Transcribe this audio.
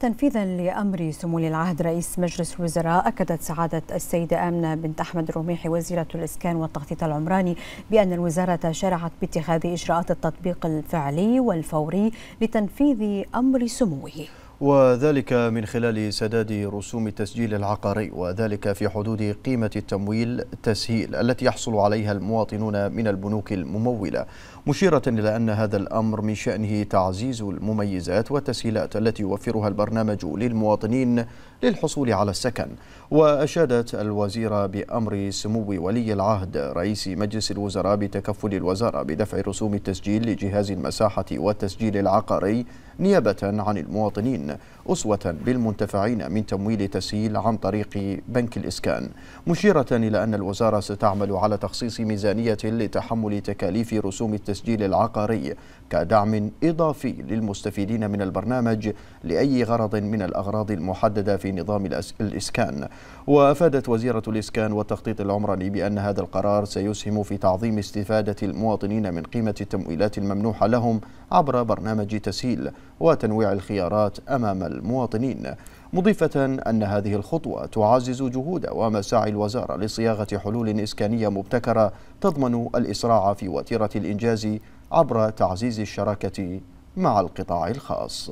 تنفيذا لأمر سمو العهد رئيس مجلس الوزراء أكدت سعادة السيدة آمنة بنت أحمد الرميحي وزيرة الإسكان والتخطيط العمراني بأن الوزارة شرعت باتخاذ إجراءات التطبيق الفعلي والفوري لتنفيذ أمر سموه وذلك من خلال سداد رسوم التسجيل العقاري وذلك في حدود قيمة التمويل تسهيل التي يحصل عليها المواطنون من البنوك الممولة مشيرة إلى أن هذا الأمر من شأنه تعزيز المميزات والتسهيلات التي يوفرها البرنامج للمواطنين للحصول على السكن وأشادت الوزيرة بأمر سمو ولي العهد رئيس مجلس الوزراء بتكفل الوزارة بدفع رسوم التسجيل لجهاز المساحة والتسجيل العقاري نيابة عن المواطنين أسوة بالمنتفعين من تمويل تسهيل عن طريق بنك الإسكان مشيرة إلى أن الوزارة ستعمل على تخصيص ميزانية لتحمل تكاليف رسوم التسجيل العقاري كدعم إضافي للمستفيدين من البرنامج لأي غرض من الأغراض المحددة في نظام الإسكان وأفادت وزيرة الإسكان والتخطيط العمراني بأن هذا القرار سيسهم في تعظيم استفادة المواطنين من قيمة التمويلات الممنوحة لهم عبر برنامج تسهيل وتنويع الخيارات أمام المواطنين مضيفة أن هذه الخطوة تعزز جهود ومساعي الوزارة لصياغة حلول إسكانية مبتكرة تضمن الإسراع في وتيرة الإنجاز عبر تعزيز الشراكة مع القطاع الخاص